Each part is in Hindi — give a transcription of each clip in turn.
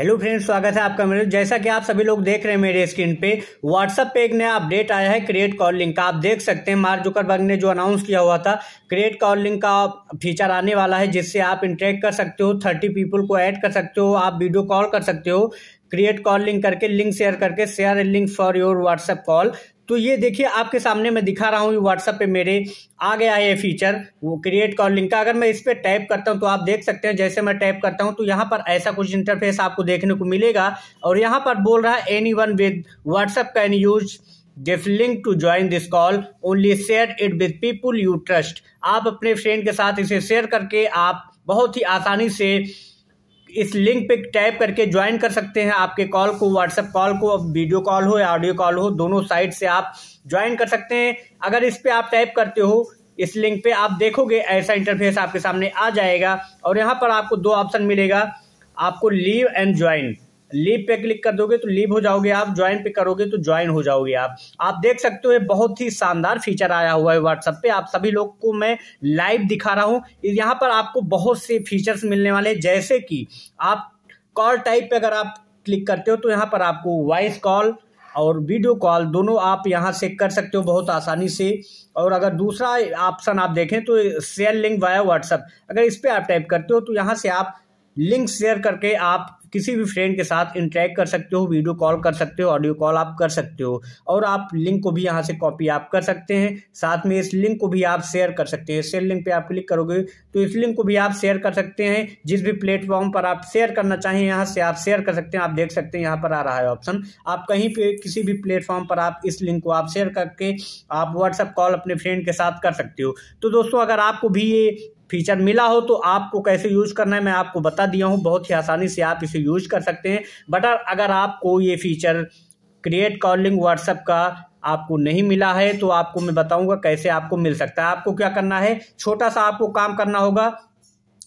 हेलो फ्रेंड्स स्वागत है आपका मेरे जैसा कि आप सभी लोग देख रहे हैं मेरे स्क्रीन पे व्हाट्सअप पे एक नया अपडेट आया है क्रिएट कॉल लिंक का आप देख सकते हैं मार्क जुकरबर्ग ने जो अनाउंस किया हुआ था क्रिएट कॉल लिंक का फीचर आने वाला है जिससे आप इंटरेक्ट कर सकते हो थर्टी पीपल को ऐड कर सकते हो आप वीडियो कॉल कर सकते हो क्रिएट कॉल लिंक करके लिंक शेयर करके share link for your WhatsApp call तो ये देखिए आपके सामने मैं दिखा रहा हूँ व्हाट्सअप पे मेरे आ गया है ये फीचर वो क्रिएट कॉल लिंक का अगर मैं इस पर टाइप करता हूँ तो आप देख सकते हैं जैसे मैं टैप करता हूँ तो यहाँ पर ऐसा कुछ इंटरफेस आपको देखने को मिलेगा और यहाँ पर बोल रहा है any one with WhatsApp can use गिफ link to join this call only share it with people you trust आप अपने फ्रेंड के साथ इसे शेयर करके आप बहुत ही आसानी से इस लिंक पे टैप करके ज्वाइन कर सकते हैं आपके कॉल को व्हाट्सएप कॉल को वीडियो कॉल हो या ऑडियो कॉल हो दोनों साइड से आप ज्वाइन कर सकते हैं अगर इस पे आप टाइप करते हो इस लिंक पे आप देखोगे ऐसा इंटरफेस आपके सामने आ जाएगा और यहाँ पर आपको दो ऑप्शन मिलेगा आपको लीव एंड ज्वाइन लीव पे क्लिक कर दोगे तो लीव हो जाओगे आप ज्वाइन पे करोगे तो ज्वाइन हो जाओगे आप आप देख सकते हो बहुत ही शानदार फीचर आया हुआ है व्हाट्सएप पे आप सभी लोग को मैं लाइव दिखा रहा हूँ यहाँ पर आपको बहुत से फीचर्स मिलने वाले हैं जैसे कि आप कॉल टाइप पे अगर आप क्लिक करते हो तो यहाँ पर आपको वॉइस कॉल और वीडियो कॉल दोनों आप यहाँ से कर सकते हो बहुत आसानी से और अगर दूसरा ऑप्शन आप देखें तो शेयर लिंक वाया व्हाट्सअप अगर इस पर आप टाइप करते हो तो यहाँ से आप लिंक शेयर करके आप किसी भी फ्रेंड के साथ इंटरेक्ट कर सकते हो वीडियो कॉल कर सकते हो ऑडियो कॉल आप कर सकते हो और आप लिंक को भी यहाँ से कॉपी आप कर सकते हैं साथ में इस लिंक को भी आप शेयर कर सकते हैं शेयर लिंक पे आप क्लिक करोगे तो इस लिंक को भी आप शेयर कर सकते हैं जिस भी प्लेटफॉर्म पर आप शेयर करना चाहें यहाँ से आप शेयर कर सकते हैं आप देख सकते हैं यहाँ पर आ रहा है ऑप्शन आप कहीं पर किसी भी प्लेटफॉर्म पर आप इस लिंक को आप शेयर करके आप व्हाट्सअप कॉल अपने फ्रेंड के साथ कर सकते हो तो दोस्तों अगर आपको भी ये फीचर मिला हो तो आपको कैसे यूज़ करना है मैं आपको बता दिया हूँ बहुत ही आसानी से आप इसे यूज कर सकते हैं बट अगर आपको ये फीचर क्रिएट कॉलिंग व्हाट्सअप का आपको नहीं मिला है तो आपको मैं बताऊंगा कैसे आपको मिल सकता है आपको क्या करना है छोटा सा आपको काम करना होगा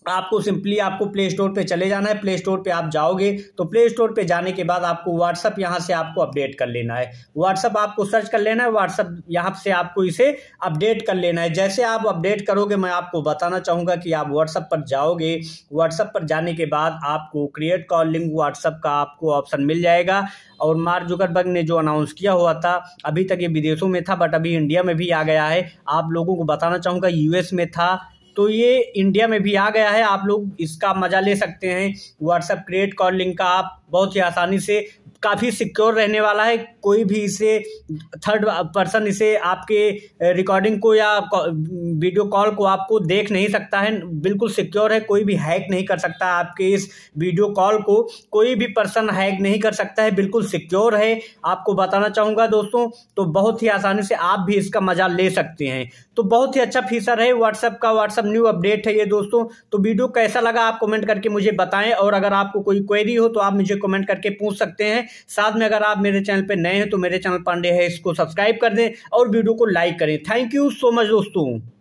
आपको सिंपली आपको प्ले स्टोर पर चले जाना है प्ले स्टोर पर आप जाओगे तो प्ले स्टोर पर जाने के बाद आपको व्हाट्सअप यहाँ से आपको अपडेट कर लेना है व्हाट्सअप आपको सर्च कर लेना है व्हाट्सअप यहाँ से आपको इसे अपडेट कर लेना है जैसे आप अपडेट करोगे मैं आपको बताना चाहूँगा कि आप व्हाट्सअप पर जाओगे व्हाट्सअप पर जाने के बाद आपको क्रिएट कॉल लिंक व्हाट्सअप का आपको ऑप्शन मिल जाएगा और मार्क जुकरबर्ग ने जो अनाउंस किया हुआ था अभी तक ये विदेशों में था बट अभी इंडिया में भी आ गया है आप लोगों को बताना चाहूँगा यूएस में था तो ये इंडिया में भी आ गया है आप लोग इसका मज़ा ले सकते हैं व्हाट्सएप क्रिएट कॉल लिंक का आप बहुत ही आसानी से काफ़ी सिक्योर रहने वाला है कोई भी इसे थर्ड पर्सन इसे आपके रिकॉर्डिंग को या वीडियो कॉल को आपको देख नहीं सकता है बिल्कुल सिक्योर है कोई भी हैक नहीं कर सकता आपके इस वीडियो कॉल को कोई भी पर्सन हैक नहीं कर सकता है बिल्कुल सिक्योर है आपको बताना चाहूँगा दोस्तों तो बहुत ही आसानी से आप भी इसका मज़ा ले सकते हैं तो बहुत ही अच्छा फीसर है व्हाट्सअप का व्हाट्सअप न्यू अपडेट है ये दोस्तों तो वीडियो कैसा लगा आप कमेंट करके मुझे बताएं और अगर आपको कोई क्वेरी हो तो आप मुझे कमेंट करके पूछ सकते हैं साथ में अगर आप मेरे चैनल पर नए हैं तो मेरे चैनल पांडे है इसको सब्सक्राइब कर दें और वीडियो को लाइक करें थैंक यू सो मच दोस्तों